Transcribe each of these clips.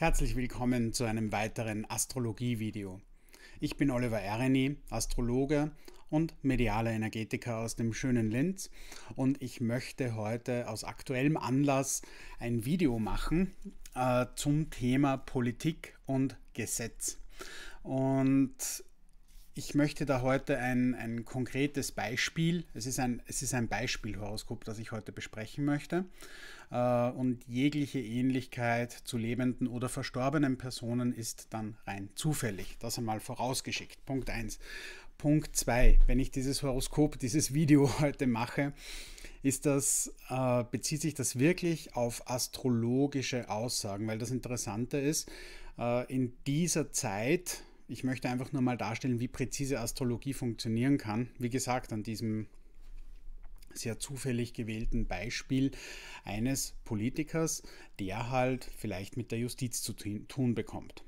Herzlich willkommen zu einem weiteren Astrologie-Video. Ich bin Oliver Ereni, Astrologe und medialer Energetiker aus dem schönen Linz und ich möchte heute aus aktuellem Anlass ein Video machen äh, zum Thema Politik und Gesetz. Und ich möchte da heute ein, ein konkretes Beispiel, es ist ein, es ist ein Beispielhoroskop, das ich heute besprechen möchte. Äh, und jegliche Ähnlichkeit zu lebenden oder verstorbenen Personen ist dann rein zufällig. Das einmal vorausgeschickt. Punkt 1. Punkt 2. Wenn ich dieses Horoskop, dieses Video heute mache, ist das, äh, bezieht sich das wirklich auf astrologische Aussagen, weil das Interessante ist, äh, in dieser Zeit, ich möchte einfach nur mal darstellen, wie präzise Astrologie funktionieren kann. Wie gesagt, an diesem sehr zufällig gewählten Beispiel eines Politikers, der halt vielleicht mit der Justiz zu tun bekommt.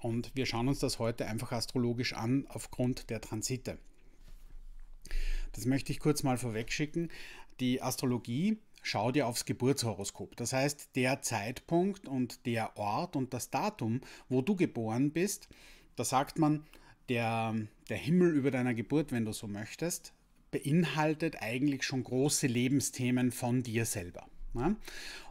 Und wir schauen uns das heute einfach astrologisch an aufgrund der Transite. Das möchte ich kurz mal vorwegschicken. Die Astrologie schaut ja aufs Geburtshoroskop. Das heißt, der Zeitpunkt und der Ort und das Datum, wo du geboren bist, da sagt man, der, der Himmel über deiner Geburt, wenn du so möchtest, beinhaltet eigentlich schon große Lebensthemen von dir selber. Ne?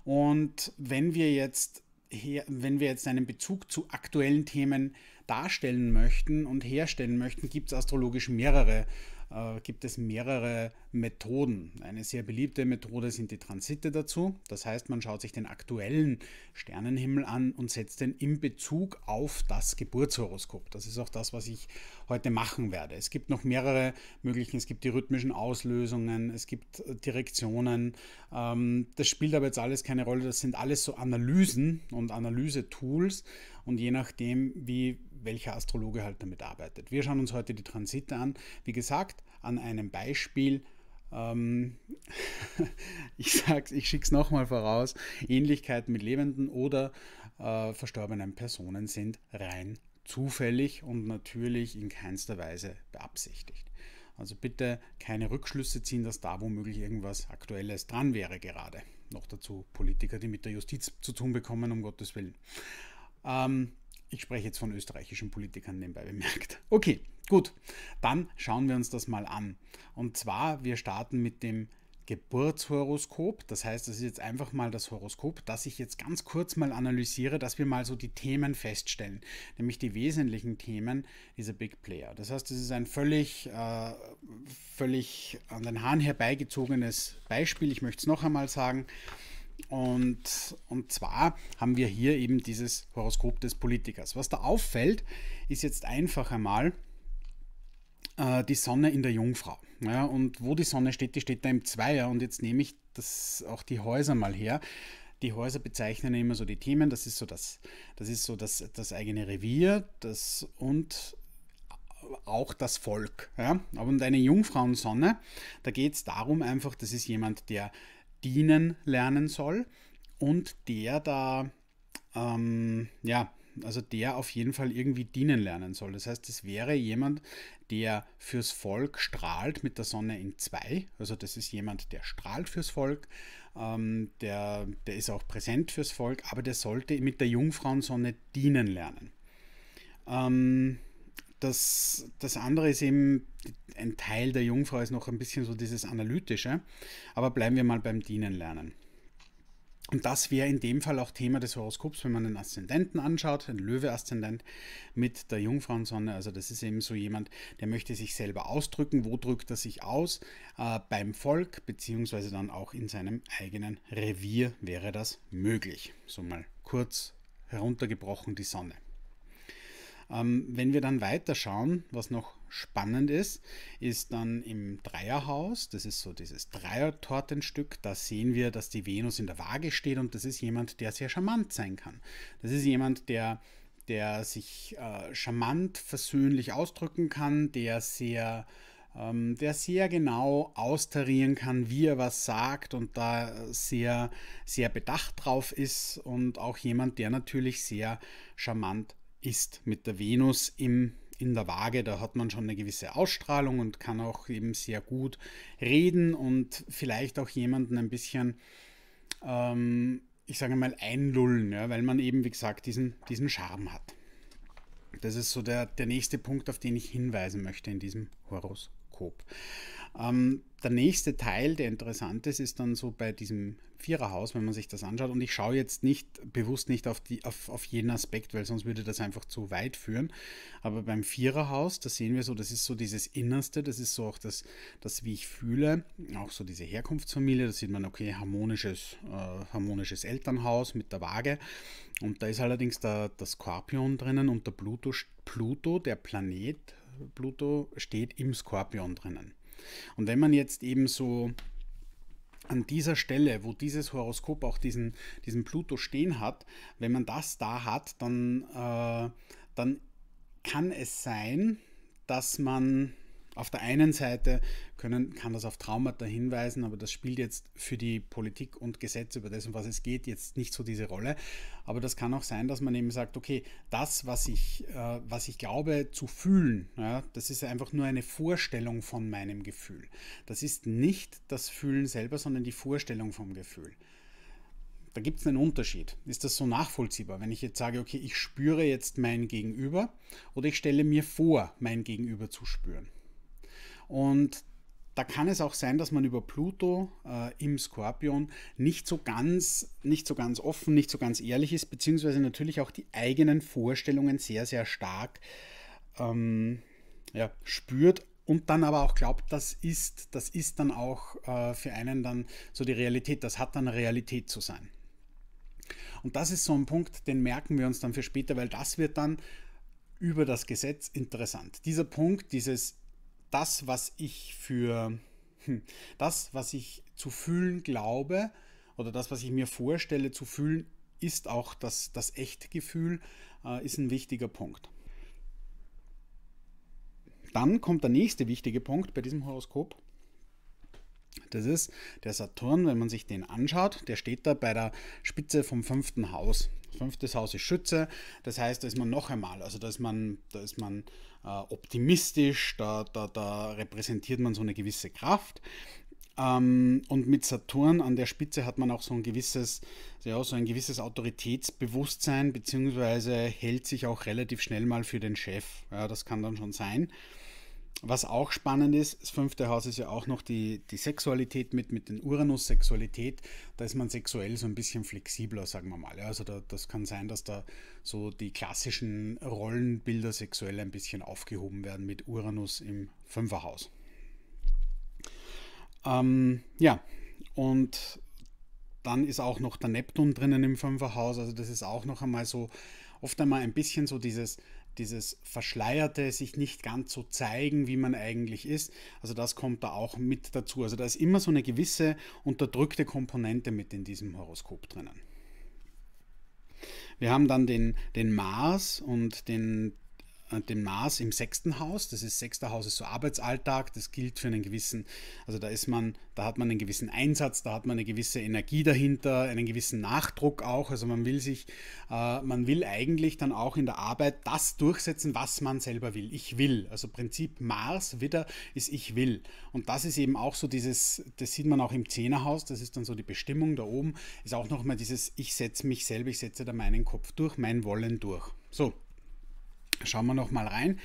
Und wenn wir jetzt her, wenn wir jetzt einen Bezug zu aktuellen Themen darstellen möchten und herstellen möchten, gibt es astrologisch mehrere äh, gibt es mehrere Methoden. Eine sehr beliebte Methode sind die Transite dazu. Das heißt, man schaut sich den aktuellen Sternenhimmel an und setzt den in Bezug auf das Geburtshoroskop. Das ist auch das, was ich heute machen werde. Es gibt noch mehrere möglichen. Es gibt die rhythmischen Auslösungen, es gibt äh, Direktionen. Ähm, das spielt aber jetzt alles keine Rolle. Das sind alles so Analysen und Analyse-Tools. Und je nachdem, wie welcher Astrologe halt damit arbeitet. Wir schauen uns heute die Transite an. Wie gesagt, an einem Beispiel ähm, ich sag's, ich schick's nochmal voraus, Ähnlichkeiten mit lebenden oder äh, verstorbenen Personen sind rein zufällig und natürlich in keinster Weise beabsichtigt. Also bitte keine Rückschlüsse ziehen, dass da womöglich irgendwas Aktuelles dran wäre gerade. Noch dazu Politiker, die mit der Justiz zu tun bekommen, um Gottes Willen. Ähm, ich spreche jetzt von österreichischen Politikern nebenbei bemerkt. Okay, gut, dann schauen wir uns das mal an. Und zwar, wir starten mit dem Geburtshoroskop. Das heißt, das ist jetzt einfach mal das Horoskop, das ich jetzt ganz kurz mal analysiere, dass wir mal so die Themen feststellen, nämlich die wesentlichen Themen dieser Big Player. Das heißt, das ist ein völlig, äh, völlig an den Haaren herbeigezogenes Beispiel. Ich möchte es noch einmal sagen. Und, und zwar haben wir hier eben dieses Horoskop des Politikers. Was da auffällt, ist jetzt einfach einmal äh, die Sonne in der Jungfrau. Ja, und wo die Sonne steht, die steht da im Zweier. Und jetzt nehme ich das, auch die Häuser mal her. Die Häuser bezeichnen immer so die Themen, das ist so das, das ist so das, das eigene Revier, das und auch das Volk. Ja? und eine Jungfrauensonne, da geht es darum einfach, das ist jemand, der dienen lernen soll und der da, ähm, ja, also der auf jeden Fall irgendwie dienen lernen soll. Das heißt, es wäre jemand, der fürs Volk strahlt mit der Sonne in zwei. Also das ist jemand, der strahlt fürs Volk, ähm, der, der ist auch präsent fürs Volk, aber der sollte mit der Jungfrauensonne dienen lernen. Ähm, das, das andere ist eben, ein Teil der Jungfrau ist noch ein bisschen so dieses Analytische. Aber bleiben wir mal beim Dienenlernen. Und das wäre in dem Fall auch Thema des Horoskops, wenn man den Aszendenten anschaut, den Löwe-Aszendent mit der Jungfrauensonne. Also das ist eben so jemand, der möchte sich selber ausdrücken. Wo drückt er sich aus? Äh, beim Volk, beziehungsweise dann auch in seinem eigenen Revier wäre das möglich. So mal kurz heruntergebrochen die Sonne. Ähm, wenn wir dann weiterschauen, was noch spannend ist, ist dann im Dreierhaus, das ist so dieses Dreiertortenstück, da sehen wir, dass die Venus in der Waage steht und das ist jemand, der sehr charmant sein kann. Das ist jemand, der der sich äh, charmant, versöhnlich ausdrücken kann, der sehr ähm, der sehr genau austarieren kann, wie er was sagt und da sehr, sehr bedacht drauf ist und auch jemand, der natürlich sehr charmant ist mit der Venus im, in der Waage. Da hat man schon eine gewisse Ausstrahlung und kann auch eben sehr gut reden und vielleicht auch jemanden ein bisschen, ähm, ich sage mal, einlullen, ja, weil man eben, wie gesagt, diesen, diesen Charme hat. Das ist so der, der nächste Punkt, auf den ich hinweisen möchte in diesem Horoskop. Ähm, der nächste Teil, der interessant ist, ist dann so bei diesem Viererhaus, wenn man sich das anschaut. Und ich schaue jetzt nicht bewusst nicht auf, die, auf, auf jeden Aspekt, weil sonst würde das einfach zu weit führen. Aber beim Viererhaus, da sehen wir so, das ist so dieses Innerste, das ist so auch das, das wie ich fühle, auch so diese Herkunftsfamilie. Da sieht man, okay, harmonisches, äh, harmonisches Elternhaus mit der Waage. Und da ist allerdings der, der Skorpion drinnen und der Pluto, Pluto, der Planet Pluto, steht im Skorpion drinnen. Und wenn man jetzt eben so an dieser Stelle, wo dieses Horoskop auch diesen, diesen Pluto stehen hat, wenn man das da hat, dann, äh, dann kann es sein, dass man auf der einen Seite können, kann das auf Traumata hinweisen, aber das spielt jetzt für die Politik und Gesetz, über das, um was es geht, jetzt nicht so diese Rolle. Aber das kann auch sein, dass man eben sagt, okay, das, was ich, äh, was ich glaube zu fühlen, ja, das ist einfach nur eine Vorstellung von meinem Gefühl. Das ist nicht das Fühlen selber, sondern die Vorstellung vom Gefühl. Da gibt es einen Unterschied. Ist das so nachvollziehbar, wenn ich jetzt sage, okay, ich spüre jetzt mein Gegenüber oder ich stelle mir vor, mein Gegenüber zu spüren? Und da kann es auch sein, dass man über Pluto äh, im Skorpion nicht so ganz, nicht so ganz offen, nicht so ganz ehrlich ist, beziehungsweise natürlich auch die eigenen Vorstellungen sehr, sehr stark ähm, ja, spürt und dann aber auch glaubt, das ist, das ist dann auch äh, für einen dann so die Realität, das hat dann Realität zu sein. Und das ist so ein Punkt, den merken wir uns dann für später, weil das wird dann über das Gesetz interessant. Dieser Punkt, dieses das, was ich für hm, das, was ich zu fühlen glaube oder das, was ich mir vorstelle zu fühlen, ist auch das, das Echtgefühl, äh, ist ein wichtiger Punkt. Dann kommt der nächste wichtige Punkt bei diesem Horoskop. Das ist der Saturn, wenn man sich den anschaut, der steht da bei der Spitze vom fünften Haus. Fünftes Haus ist Schütze, das heißt, da ist man noch einmal, also da ist man, da ist man äh, optimistisch, da, da, da repräsentiert man so eine gewisse Kraft. Ähm, und mit Saturn an der Spitze hat man auch so ein gewisses, ja, so ein gewisses Autoritätsbewusstsein, beziehungsweise hält sich auch relativ schnell mal für den Chef. Ja, das kann dann schon sein was auch spannend ist, das fünfte Haus ist ja auch noch die, die Sexualität mit, mit den Uranus-Sexualität. Da ist man sexuell so ein bisschen flexibler, sagen wir mal. Also da, das kann sein, dass da so die klassischen Rollenbilder sexuell ein bisschen aufgehoben werden mit Uranus im Fünferhaus. Ähm, ja, und dann ist auch noch der Neptun drinnen im Fünferhaus. Also das ist auch noch einmal so, oft einmal ein bisschen so dieses dieses Verschleierte, sich nicht ganz so zeigen, wie man eigentlich ist. Also das kommt da auch mit dazu. Also da ist immer so eine gewisse unterdrückte Komponente mit in diesem Horoskop drinnen. Wir haben dann den, den Mars und den den Mars im sechsten Haus. Das ist sechster Haus ist so Arbeitsalltag. Das gilt für einen gewissen, also da ist man, da hat man einen gewissen Einsatz, da hat man eine gewisse Energie dahinter, einen gewissen Nachdruck auch. Also man will sich, äh, man will eigentlich dann auch in der Arbeit das durchsetzen, was man selber will. Ich will. Also Prinzip Mars wieder ist ich will. Und das ist eben auch so dieses, das sieht man auch im Zehnerhaus. Das ist dann so die Bestimmung da oben. Ist auch nochmal dieses ich setze mich selber, ich setze da meinen Kopf durch, mein Wollen durch. So, Schauen wir nochmal rein.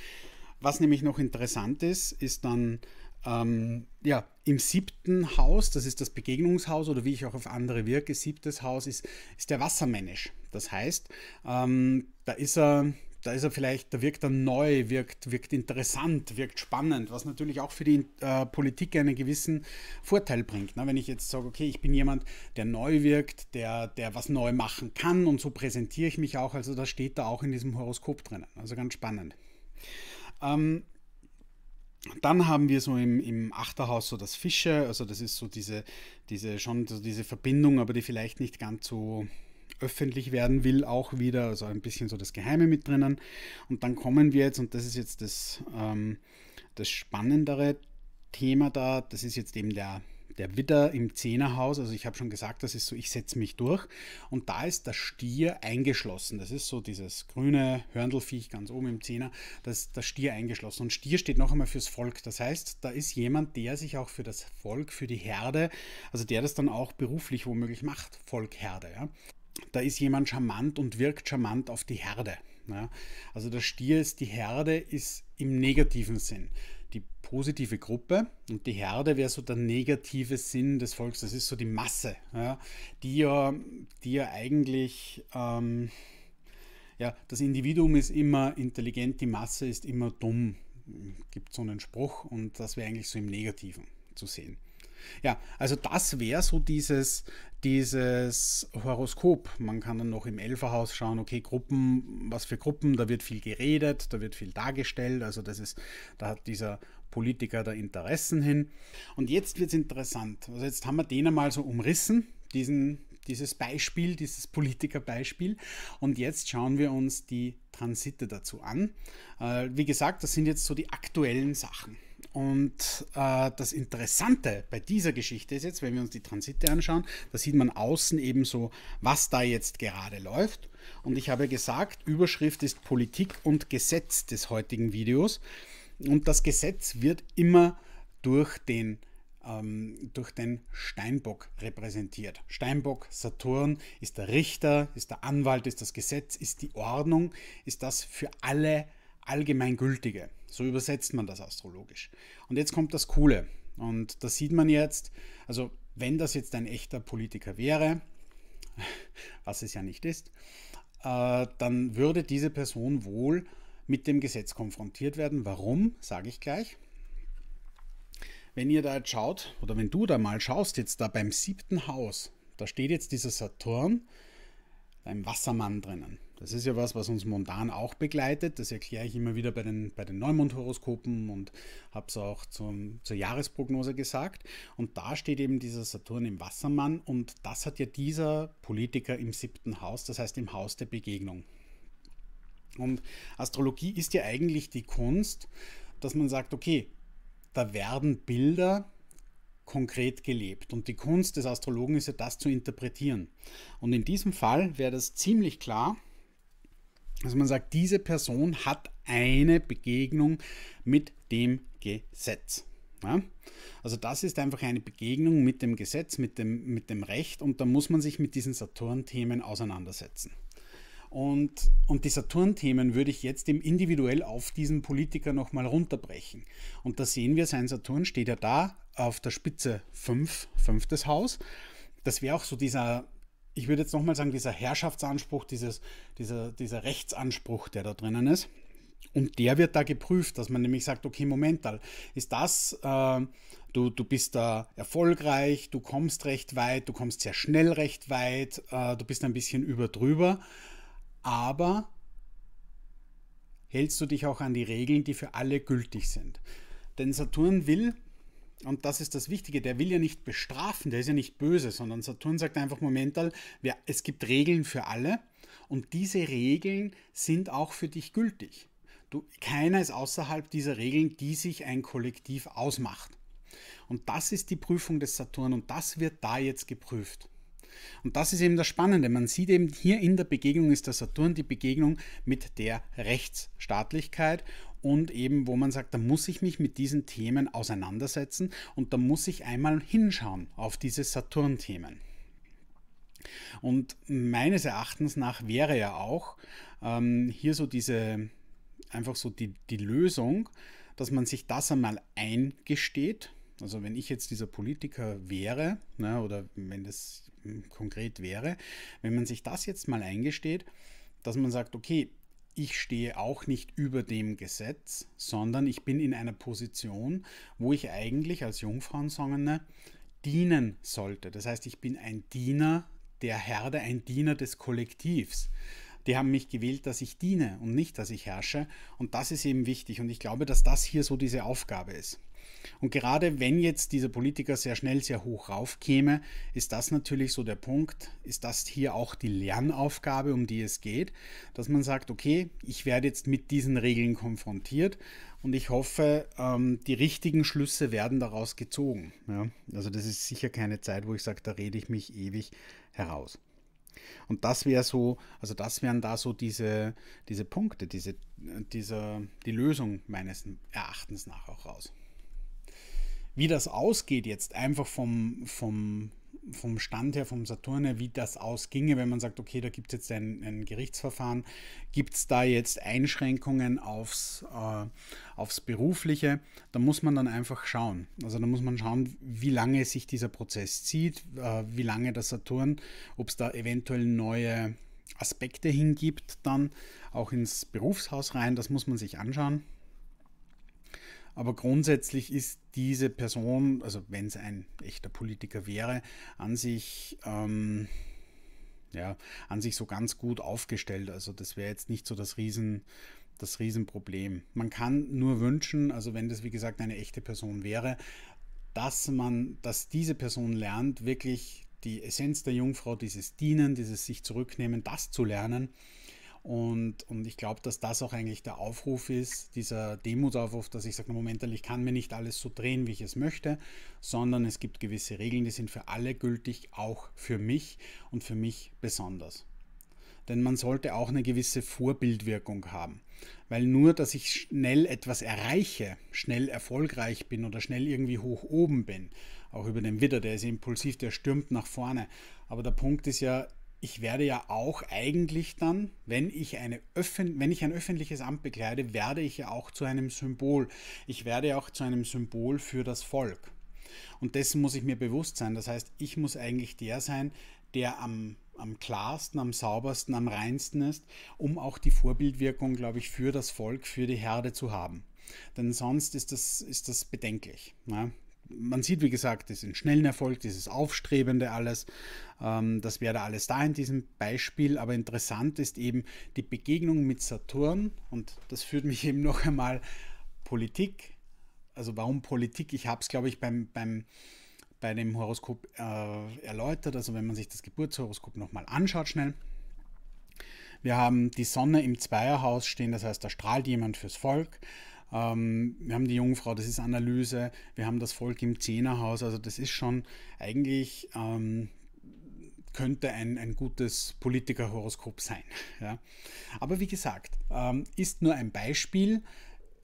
Was nämlich noch interessant ist, ist dann ähm, ja, im siebten Haus, das ist das Begegnungshaus oder wie ich auch auf andere wirke, siebtes Haus ist, ist der Wassermännisch. Das heißt, ähm, da ist er da ist er vielleicht, da wirkt er neu, wirkt, wirkt interessant, wirkt spannend, was natürlich auch für die äh, Politik einen gewissen Vorteil bringt. Ne? Wenn ich jetzt sage, okay, ich bin jemand, der neu wirkt, der, der was neu machen kann und so präsentiere ich mich auch, also da steht da auch in diesem Horoskop drinnen. Also ganz spannend. Ähm, dann haben wir so im, im Achterhaus so das Fische, also das ist so diese, diese schon so diese Verbindung, aber die vielleicht nicht ganz so öffentlich werden will, auch wieder, also ein bisschen so das Geheime mit drinnen. Und dann kommen wir jetzt, und das ist jetzt das, ähm, das spannendere Thema da, das ist jetzt eben der, der Widder im Zehnerhaus. Also ich habe schon gesagt, das ist so, ich setze mich durch. Und da ist der Stier eingeschlossen. Das ist so dieses grüne Hörndelfiech ganz oben im Zehner. Das ist der Stier eingeschlossen. Und Stier steht noch einmal fürs Volk. Das heißt, da ist jemand, der sich auch für das Volk, für die Herde, also der das dann auch beruflich womöglich macht, Volk, Herde. Ja da ist jemand charmant und wirkt charmant auf die Herde. Ja? Also der Stier ist die Herde, ist im negativen Sinn die positive Gruppe und die Herde wäre so der negative Sinn des Volkes, Das ist so die Masse, ja? die, ja, die ja eigentlich ähm, ja, das Individuum ist immer intelligent, die Masse ist immer dumm. Gibt so einen Spruch und das wäre eigentlich so im Negativen zu sehen. Ja, also das wäre so dieses, dieses Horoskop. Man kann dann noch im Elferhaus schauen, okay, Gruppen, was für Gruppen, da wird viel geredet, da wird viel dargestellt, also das ist, da hat dieser Politiker da Interessen hin. Und jetzt wird es interessant. Also jetzt haben wir den einmal so umrissen, diesen, dieses Beispiel, dieses Politikerbeispiel. Und jetzt schauen wir uns die Transite dazu an. Äh, wie gesagt, das sind jetzt so die aktuellen Sachen. Und äh, das Interessante bei dieser Geschichte ist jetzt, wenn wir uns die Transite anschauen, da sieht man außen eben so, was da jetzt gerade läuft. Und ich habe gesagt, Überschrift ist Politik und Gesetz des heutigen Videos. Und das Gesetz wird immer durch den ähm, durch den Steinbock repräsentiert. Steinbock, Saturn ist der Richter, ist der Anwalt, ist das Gesetz, ist die Ordnung, ist das für alle Menschen allgemeingültige. So übersetzt man das astrologisch. Und jetzt kommt das Coole. Und das sieht man jetzt, also wenn das jetzt ein echter Politiker wäre, was es ja nicht ist, äh, dann würde diese Person wohl mit dem Gesetz konfrontiert werden. Warum, sage ich gleich. Wenn ihr da jetzt schaut, oder wenn du da mal schaust, jetzt da beim siebten Haus, da steht jetzt dieser Saturn, beim Wassermann drinnen. Das ist ja was, was uns momentan auch begleitet. Das erkläre ich immer wieder bei den, bei den Neumondhoroskopen und habe es auch zum, zur Jahresprognose gesagt. Und da steht eben dieser Saturn im Wassermann und das hat ja dieser Politiker im siebten Haus, das heißt im Haus der Begegnung. Und Astrologie ist ja eigentlich die Kunst, dass man sagt, okay, da werden Bilder konkret gelebt. Und die Kunst des Astrologen ist ja das zu interpretieren. Und in diesem Fall wäre das ziemlich klar, dass man sagt, diese Person hat eine Begegnung mit dem Gesetz. Ja? Also das ist einfach eine Begegnung mit dem Gesetz, mit dem, mit dem Recht und da muss man sich mit diesen Saturn-Themen auseinandersetzen. Und, und die Saturn-Themen würde ich jetzt im individuell auf diesen Politiker nochmal runterbrechen. Und da sehen wir, sein Saturn steht ja da auf der Spitze 5, fünf, fünftes Haus. Das wäre auch so dieser, ich würde jetzt nochmal sagen, dieser Herrschaftsanspruch, dieses, dieser, dieser Rechtsanspruch, der da drinnen ist, und der wird da geprüft, dass man nämlich sagt, okay, Moment, ist das, äh, du, du bist da erfolgreich, du kommst recht weit, du kommst sehr schnell recht weit, äh, du bist ein bisschen überdrüber, aber hältst du dich auch an die Regeln, die für alle gültig sind. Denn Saturn will, und das ist das Wichtige, der will ja nicht bestrafen, der ist ja nicht böse, sondern Saturn sagt einfach momentan, es gibt Regeln für alle und diese Regeln sind auch für dich gültig. Du, keiner ist außerhalb dieser Regeln, die sich ein Kollektiv ausmacht. Und das ist die Prüfung des Saturn und das wird da jetzt geprüft. Und das ist eben das Spannende. Man sieht eben hier in der Begegnung ist der Saturn die Begegnung mit der Rechtsstaatlichkeit und eben, wo man sagt, da muss ich mich mit diesen Themen auseinandersetzen und da muss ich einmal hinschauen auf diese Saturn-Themen. Und meines Erachtens nach wäre ja auch ähm, hier so diese, einfach so die, die Lösung, dass man sich das einmal eingesteht, also wenn ich jetzt dieser Politiker wäre, ne, oder wenn das konkret wäre, wenn man sich das jetzt mal eingesteht, dass man sagt, okay, ich stehe auch nicht über dem Gesetz, sondern ich bin in einer Position, wo ich eigentlich als Jungfrauensongene dienen sollte. Das heißt, ich bin ein Diener der Herde, ein Diener des Kollektivs. Die haben mich gewählt, dass ich diene und nicht, dass ich herrsche. Und das ist eben wichtig. Und ich glaube, dass das hier so diese Aufgabe ist. Und gerade wenn jetzt dieser Politiker sehr schnell sehr hoch raufkäme, ist das natürlich so der Punkt, ist das hier auch die Lernaufgabe, um die es geht, dass man sagt, okay, ich werde jetzt mit diesen Regeln konfrontiert und ich hoffe, ähm, die richtigen Schlüsse werden daraus gezogen. Also das ist sicher keine Zeit, wo ich sage, da rede ich mich ewig heraus. Und das wäre so, also das wären da so diese, diese Punkte, diese, diese, die Lösung meines Erachtens nach auch raus. Wie das ausgeht jetzt einfach vom, vom, vom Stand her, vom Saturn her, wie das ausginge, wenn man sagt, okay, da gibt es jetzt ein, ein Gerichtsverfahren, gibt es da jetzt Einschränkungen aufs, äh, aufs Berufliche, da muss man dann einfach schauen. Also da muss man schauen, wie lange sich dieser Prozess zieht, äh, wie lange der Saturn, ob es da eventuell neue Aspekte hingibt, dann auch ins Berufshaus rein, das muss man sich anschauen. Aber grundsätzlich ist diese Person, also wenn es ein echter Politiker wäre, an sich, ähm, ja, an sich so ganz gut aufgestellt. Also das wäre jetzt nicht so das Riesen, das Riesenproblem. Man kann nur wünschen, also wenn das wie gesagt eine echte Person wäre, dass man, dass diese Person lernt, wirklich die Essenz der Jungfrau, dieses Dienen, dieses sich zurücknehmen, das zu lernen und, und ich glaube, dass das auch eigentlich der Aufruf ist, dieser Demutaufruf, dass ich sage, Moment, ich kann mir nicht alles so drehen, wie ich es möchte, sondern es gibt gewisse Regeln, die sind für alle gültig, auch für mich und für mich besonders. Denn man sollte auch eine gewisse Vorbildwirkung haben. Weil nur, dass ich schnell etwas erreiche, schnell erfolgreich bin oder schnell irgendwie hoch oben bin, auch über den Widder, der ist impulsiv, der stürmt nach vorne. Aber der Punkt ist ja, ich werde ja auch eigentlich dann, wenn ich, eine Öffn wenn ich ein öffentliches Amt bekleide, werde ich ja auch zu einem Symbol. Ich werde ja auch zu einem Symbol für das Volk. Und dessen muss ich mir bewusst sein. Das heißt, ich muss eigentlich der sein, der am, am klarsten, am saubersten, am reinsten ist, um auch die Vorbildwirkung, glaube ich, für das Volk, für die Herde zu haben. Denn sonst ist das, ist das bedenklich. Ne? man sieht, wie gesagt, diesen schnellen Erfolg, dieses Aufstrebende alles. Ähm, das wäre da alles da in diesem Beispiel. Aber interessant ist eben die Begegnung mit Saturn. Und das führt mich eben noch einmal Politik. Also warum Politik? Ich habe es, glaube ich, beim, beim, bei dem Horoskop äh, erläutert. Also wenn man sich das Geburtshoroskop nochmal anschaut, schnell. Wir haben die Sonne im Zweierhaus stehen, das heißt, da strahlt jemand fürs Volk. Ähm, wir haben die Jungfrau, das ist Analyse. Wir haben das Volk im Zehnerhaus. Also das ist schon eigentlich, ähm, könnte ein, ein gutes Politikerhoroskop sein. Ja. Aber wie gesagt, ähm, ist nur ein Beispiel.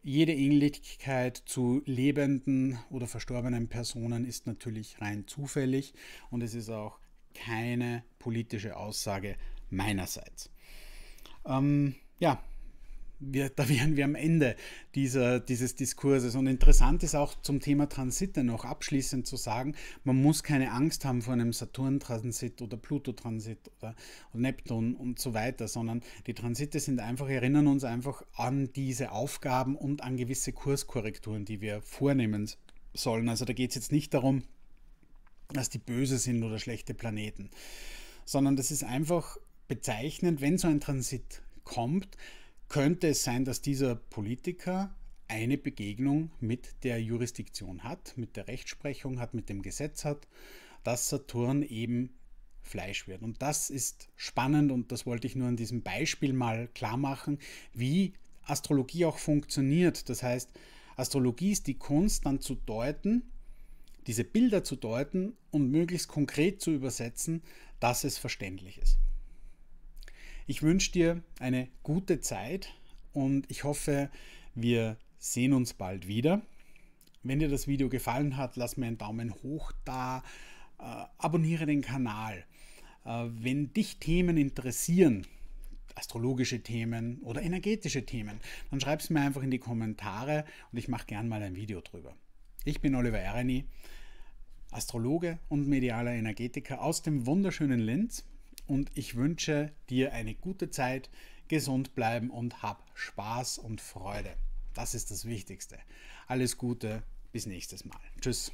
Jede Ähnlichkeit zu lebenden oder verstorbenen Personen ist natürlich rein zufällig und es ist auch keine politische Aussage meinerseits. Ähm, ja, wir, da wären wir am Ende dieser, dieses Diskurses. Und interessant ist auch zum Thema Transite noch abschließend zu sagen, man muss keine Angst haben vor einem Saturn-Transit oder Pluto-Transit oder Neptun und so weiter, sondern die Transite sind einfach, erinnern uns einfach an diese Aufgaben und an gewisse Kurskorrekturen, die wir vornehmen sollen. Also da geht es jetzt nicht darum, dass die böse sind oder schlechte Planeten, sondern das ist einfach bezeichnend, wenn so ein Transit kommt, könnte es sein, dass dieser Politiker eine Begegnung mit der Jurisdiktion hat, mit der Rechtsprechung hat, mit dem Gesetz hat, dass Saturn eben Fleisch wird. Und das ist spannend und das wollte ich nur an diesem Beispiel mal klar machen, wie Astrologie auch funktioniert. Das heißt, Astrologie ist die Kunst dann zu deuten, diese Bilder zu deuten und möglichst konkret zu übersetzen, dass es verständlich ist. Ich wünsche dir eine gute Zeit und ich hoffe, wir sehen uns bald wieder. Wenn dir das Video gefallen hat, lass mir einen Daumen hoch da, äh, abonniere den Kanal. Äh, wenn dich Themen interessieren, astrologische Themen oder energetische Themen, dann schreib es mir einfach in die Kommentare und ich mache gern mal ein Video drüber. Ich bin Oliver Ereni, Astrologe und medialer Energetiker aus dem wunderschönen Linz und ich wünsche dir eine gute Zeit, gesund bleiben und hab Spaß und Freude. Das ist das Wichtigste. Alles Gute, bis nächstes Mal. Tschüss.